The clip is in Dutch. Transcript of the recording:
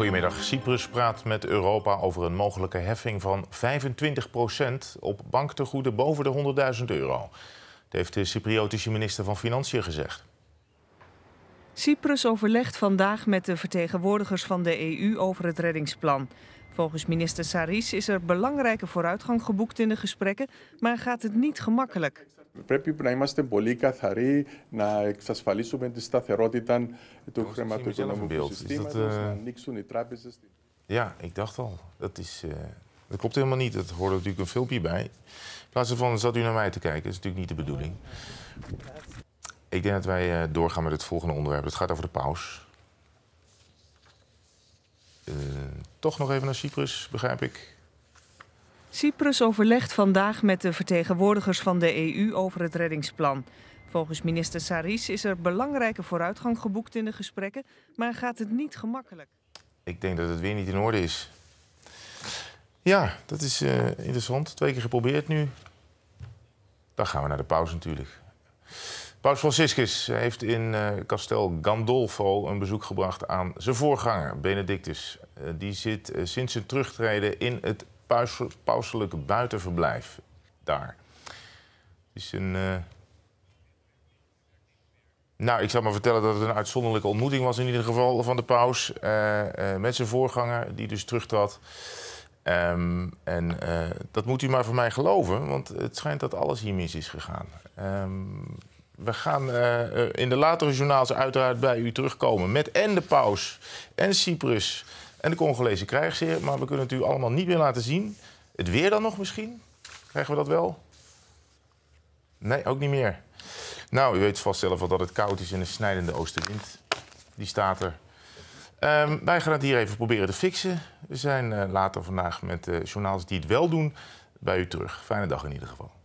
Goedemiddag. Cyprus praat met Europa over een mogelijke heffing van 25% op banktegoeden boven de 100.000 euro. Dat heeft de Cypriotische minister van Financiën gezegd. Cyprus overlegt vandaag met de vertegenwoordigers van de EU over het reddingsplan. Volgens minister Saris is er belangrijke vooruitgang geboekt in de gesprekken, maar gaat het niet gemakkelijk. είμαστε πολύ καθαροί, να eh, Ja, ik dacht al. Dat, is, eh, dat klopt helemaal niet. Dat hoorde natuurlijk een filmpje bij. In plaats van zat u naar mij te kijken. Dat is natuurlijk niet de bedoeling. Ik denk dat wij eh, doorgaan met het volgende onderwerp. Het gaat over de pauze toch nog even naar Cyprus, begrijp ik. Cyprus overlegt vandaag met de vertegenwoordigers van de EU over het reddingsplan. Volgens minister Saris is er belangrijke vooruitgang geboekt in de gesprekken, maar gaat het niet gemakkelijk. Ik denk dat het weer niet in orde is. Ja, dat is eh, interessant. Twee keer geprobeerd nu. Dan gaan we naar de pauze natuurlijk. Paus Franciscus heeft in uh, Castel Gandolfo een bezoek gebracht aan zijn voorganger Benedictus. Eh, die zit eh, sinds zijn terugtreden in het pauselijke buitenverblijf daar. Het is een. Eh, nou, ik zal maar vertellen dat het een uitzonderlijke ontmoeting was in ieder geval van de paus met zijn voorganger, die dus terugtrad. Um, en dat moet u maar voor mij geloven, want het schijnt dat alles hier mis is gegaan. Ehm, we gaan in de latere journaals uiteraard bij u terugkomen met en de paus en Cyprus en de Congolese krijgsheer. Maar we kunnen het u allemaal niet meer laten zien. Het weer dan nog misschien? Krijgen we dat wel? Nee, ook niet meer. Nou, u weet vast zelf wel dat het koud is in een snijdende oostenwind. Die staat er. Ehm, wij gaan het hier even proberen te fixen. We zijn eh, later vandaag met de journaals die het wel doen bij u terug. Fijne dag in ieder geval.